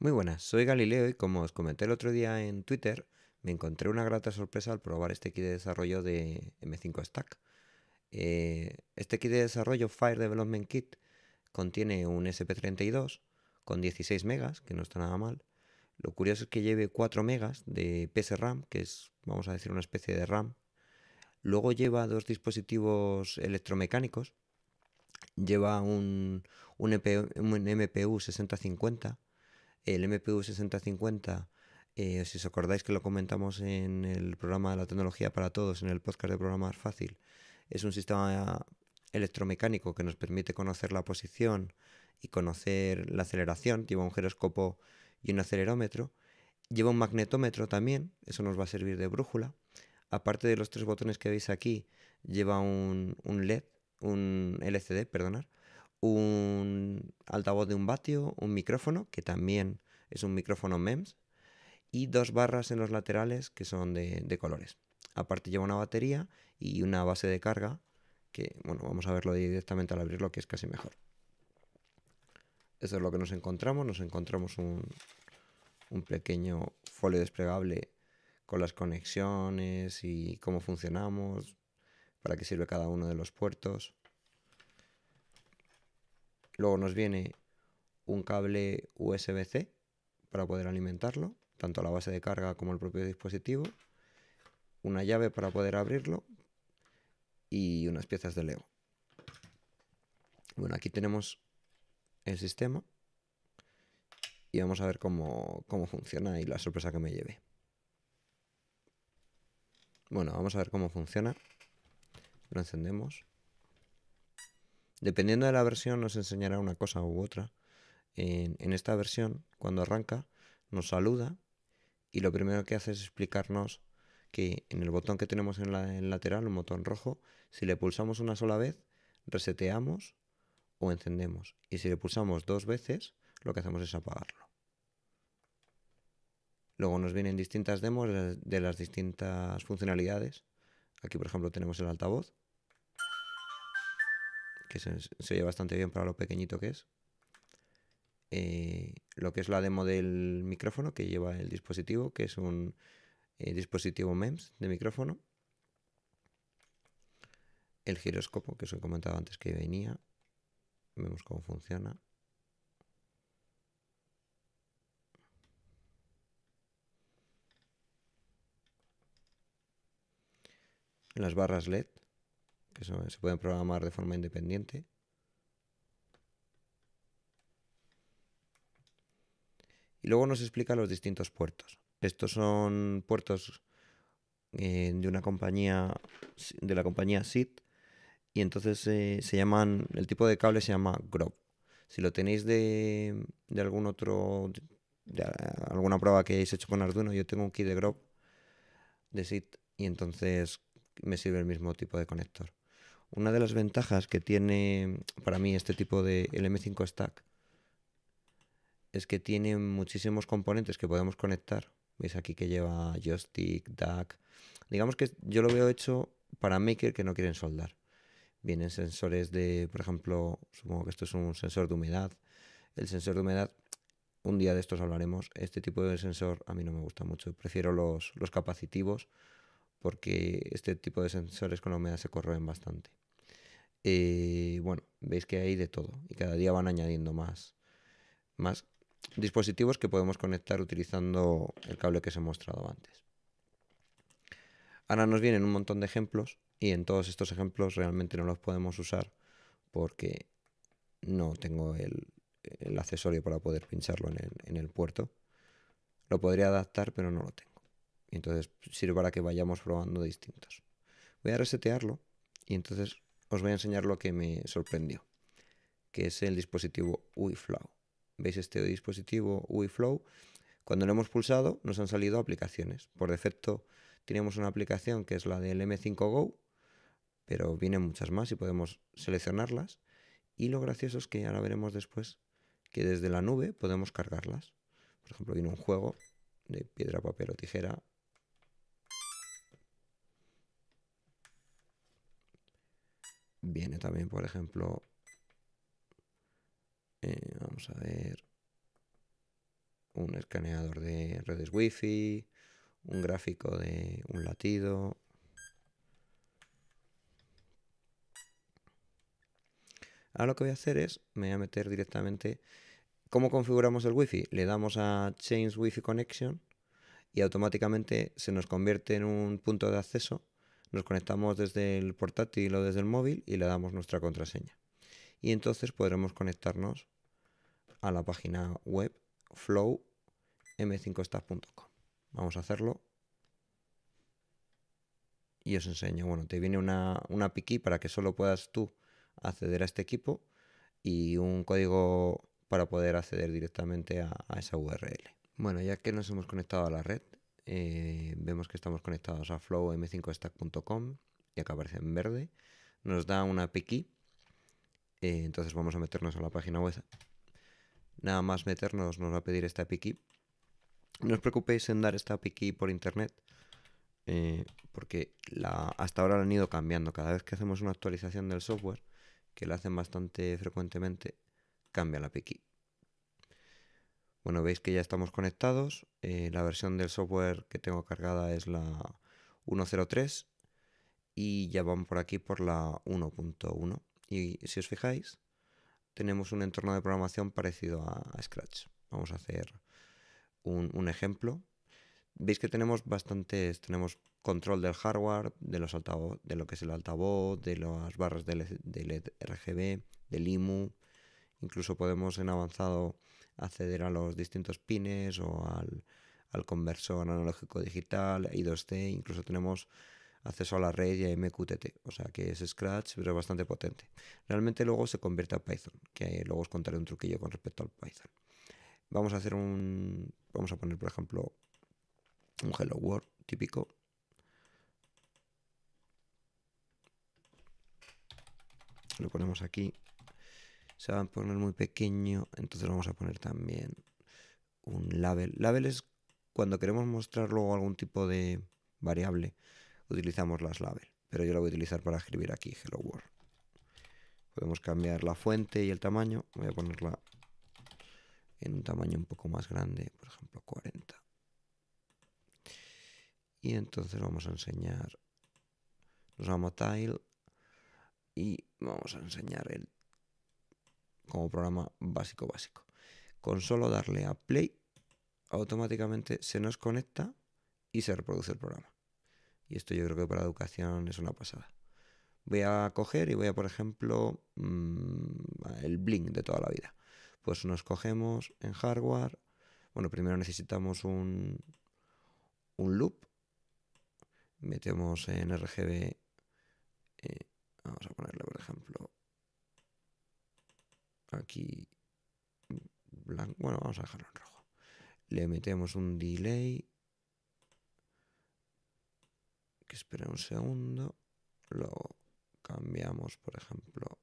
Muy buenas, soy Galileo y como os comenté el otro día en Twitter, me encontré una grata sorpresa al probar este kit de desarrollo de M5 Stack. Eh, este kit de desarrollo Fire Development Kit contiene un SP32 con 16 megas, que no está nada mal. Lo curioso es que lleve 4 megas de PSRAM, que es, vamos a decir, una especie de RAM. Luego lleva dos dispositivos electromecánicos. Lleva un, un e MPU 6050 el MPU 6050, eh, si os acordáis que lo comentamos en el programa de la tecnología para todos, en el podcast de programar fácil, es un sistema electromecánico que nos permite conocer la posición y conocer la aceleración, lleva un giroscopo y un acelerómetro, lleva un magnetómetro también, eso nos va a servir de brújula, aparte de los tres botones que veis aquí, lleva un, un LED, un LCD, perdonar, un altavoz de un vatio, un micrófono, que también es un micrófono MEMS, y dos barras en los laterales que son de, colores. Aparte lleva una batería y una base de carga, que bueno, vamos a verlo directamente al abrirlo, que es casi mejor. Eso es lo que nos encontramos, nos encontramos un, un pequeño folio desplegable con las conexiones y cómo funcionamos, para qué sirve cada uno de los puertos. Luego nos viene un cable USB-C para poder alimentarlo, tanto la base de carga como el propio dispositivo, una llave para poder abrirlo y unas piezas de Lego. Bueno, aquí tenemos el sistema y vamos a ver cómo, cómo funciona y la sorpresa que me lleve. Bueno, vamos a ver cómo funciona. Lo encendemos. Dependiendo de la versión nos enseñará una cosa u otra. En, esta versión, cuando arranca, nos saluda y lo primero que hace es explicarnos que en el botón que tenemos en, el en lateral, un botón rojo, si le pulsamos una sola vez, reseteamos o encendemos. Y si le pulsamos dos veces, lo que hacemos es apagarlo. Luego nos vienen distintas demos de las distintas funcionalidades. Aquí, por ejemplo, tenemos el altavoz, que se, se, oye bastante bien para lo pequeñito que es. Eh, lo que es la demo del micrófono que lleva el dispositivo, que es un eh, dispositivo MEMS de micrófono. El giroscopo, que os he comentado antes que venía. Vemos cómo funciona. Las barras LED que se pueden programar de forma independiente. Y luego nos explica los distintos puertos. Estos son puertos eh, de una compañía, de la compañía SIT, y entonces eh, se llaman, el tipo de cable se llama GROB. Si lo tenéis de, algún otro, de alguna prueba que hayáis hecho con Arduino, yo tengo un kit de GROB de SIT y entonces me sirve el mismo tipo de conector. Una de las ventajas que tiene para mí este tipo de LM5 Stack es que tiene muchísimos componentes que podemos conectar. Veis aquí que lleva joystick, DAC. Digamos que yo lo veo hecho para maker que no quieren soldar. Vienen sensores de, por ejemplo, supongo que esto es un sensor de humedad. El sensor de humedad, un día de estos hablaremos. Este tipo de sensor a mí no me gusta mucho. Prefiero los, los capacitivos porque este tipo de sensores con la humedad se corroen bastante. y eh, bueno, veis que hay de todo y cada día van añadiendo más, más dispositivos que podemos conectar utilizando el cable que os he mostrado antes. Ahora nos vienen un montón de ejemplos y en todos estos ejemplos realmente no los podemos usar porque no tengo el, accesorio para poder pincharlo en el, en el puerto. Lo podría adaptar pero no lo tengo. Y entonces pues, sirve para que vayamos probando distintos. Voy a resetearlo y entonces os voy a enseñar lo que me sorprendió, que es el dispositivo UiFlow. ¿Veis este dispositivo UiFlow? Cuando lo hemos pulsado nos han salido aplicaciones. Por defecto tenemos una aplicación que es la del M5 Go, pero vienen muchas más y podemos seleccionarlas. Y lo gracioso es que ahora veremos después que desde la nube podemos cargarlas. Por ejemplo, viene un juego de piedra, papel o tijera Viene también, por ejemplo, eh, vamos a ver, un escaneador de redes wifi, un gráfico de un latido. Ahora lo que voy a hacer es, me voy a meter directamente, ¿cómo configuramos el wifi? Le damos a Change Wifi Connection y automáticamente se nos convierte en un punto de acceso nos conectamos desde el portátil o desde el móvil y le damos nuestra contraseña. Y entonces podremos conectarnos a la página web flowm5staff.com. Vamos a hacerlo. Y os enseño. Bueno, te viene una, una piqui para que solo puedas tú acceder a este equipo y un código para poder acceder directamente a esa URL. Bueno, ya que nos hemos conectado a la red, eh, vemos que estamos conectados a flowm5stack.com y acá aparece en verde. Nos da una API eh, entonces vamos a meternos a la página web. Nada más meternos nos va a pedir esta API No os preocupéis en dar esta API por internet, eh, porque hasta ahora la han ido cambiando. Cada vez que hacemos una actualización del software, que la hacen bastante frecuentemente, cambia la API bueno, veis que ya estamos conectados. Eh, la versión del software que tengo cargada es la 1.03 y ya van por aquí por la 1.1. Y si os fijáis, tenemos un entorno de programación parecido a, Scratch. Vamos a hacer un, ejemplo. Veis que tenemos bastantes, tenemos control del hardware, de los altavoz, de lo que es el altavoz, de las barras del RGB, del e IMU. Incluso podemos en avanzado acceder a los distintos pines o al, al conversor analógico digital, I2C, incluso tenemos acceso a la red y a MQTT, o sea que es Scratch, pero es bastante potente. Realmente luego se convierte a Python, que luego os contaré un truquillo con respecto al Python. Vamos a hacer un, vamos a poner por ejemplo un Hello World típico. Lo ponemos aquí se va a poner muy pequeño, entonces vamos a poner también un label. Label es cuando queremos mostrar luego algún tipo de variable, utilizamos las label, pero yo la voy a utilizar para escribir aquí hello world. Podemos cambiar la fuente y el tamaño, voy a ponerla en un tamaño un poco más grande, por ejemplo 40. Y entonces vamos a enseñar, nos vamos a tile y vamos a enseñar el como programa básico básico. Con solo darle a play, automáticamente se nos conecta y se reproduce el programa. Y esto yo creo que para educación es una pasada. Voy a coger y voy a, por ejemplo, mm, el Blink de toda la vida. Pues nos cogemos en hardware. Bueno, primero necesitamos un, un loop. Metemos en RGB. Eh, vamos a ponerle, por ejemplo, aquí blanco, bueno, vamos a dejarlo en rojo. Le metemos un delay. Que espera un segundo. lo cambiamos, por ejemplo,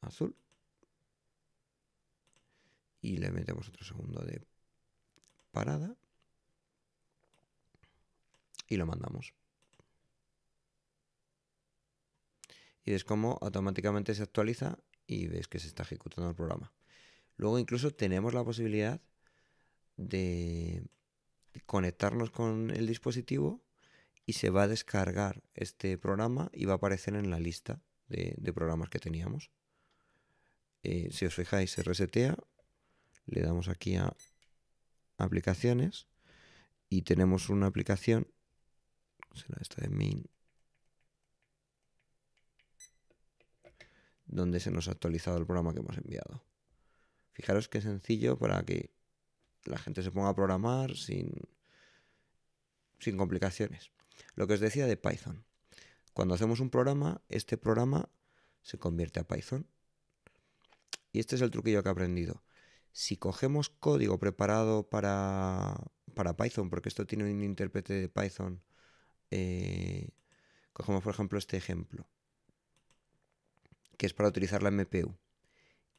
azul. Y le metemos otro segundo de parada. Y lo mandamos. Y es como automáticamente se actualiza y ves que se está ejecutando el programa. Luego incluso tenemos la posibilidad de conectarnos con el dispositivo y se va a descargar este programa y va a aparecer en la lista de, programas que teníamos. Eh, si os fijáis, se resetea, le damos aquí a aplicaciones y tenemos una aplicación, será esta de main, donde se nos ha actualizado el programa que hemos enviado. Fijaros que sencillo para que la gente se ponga a programar sin, sin complicaciones. Lo que os decía de Python. Cuando hacemos un programa, este programa se convierte a Python. Y este es el truquillo que he aprendido. Si cogemos código preparado para, para Python, porque esto tiene un intérprete de Python, eh, cogemos por ejemplo este ejemplo que es para utilizar la MPU.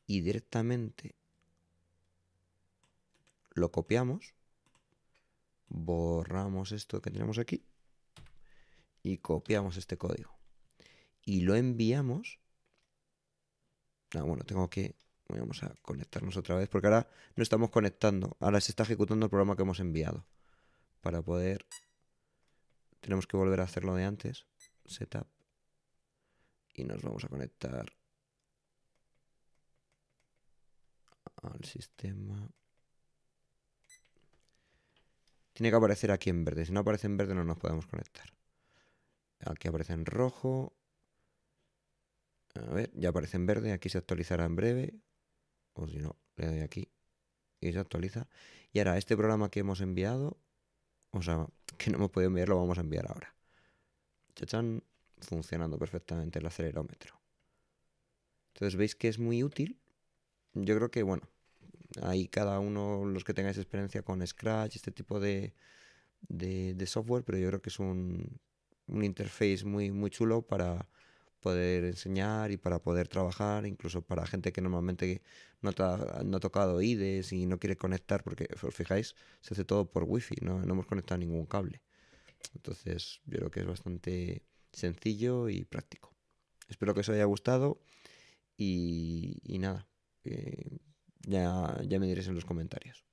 Y directamente lo copiamos, borramos esto que tenemos aquí y copiamos este código. Y lo enviamos. Ah, bueno, tengo que... Vamos a conectarnos otra vez porque ahora no estamos conectando. Ahora se está ejecutando el programa que hemos enviado. Para poder... Tenemos que volver a hacerlo de antes. Setup y nos vamos a conectar al sistema. Tiene que aparecer aquí en verde. Si no aparece en verde no nos podemos conectar. Aquí aparece en rojo. A ver, ya aparece en verde. Aquí se actualizará en breve. O si no, le doy aquí. Y se actualiza. Y ahora este programa que hemos enviado. O sea, que no hemos podido enviar, lo vamos a enviar ahora. Chachán funcionando perfectamente el acelerómetro. Entonces veis que es muy útil. Yo creo que, bueno, ahí cada uno, los que tengáis experiencia con Scratch, este tipo de, de, software, pero yo creo que es un, un interface muy, muy chulo para poder enseñar y para poder trabajar, incluso para gente que normalmente no, no ha tocado IDES y no quiere conectar, porque os fijáis, se hace todo por wifi, no, no hemos conectado ningún cable. Entonces, yo creo que es bastante sencillo y práctico. Espero que os haya gustado y, nada, ya, ya me diréis en los comentarios.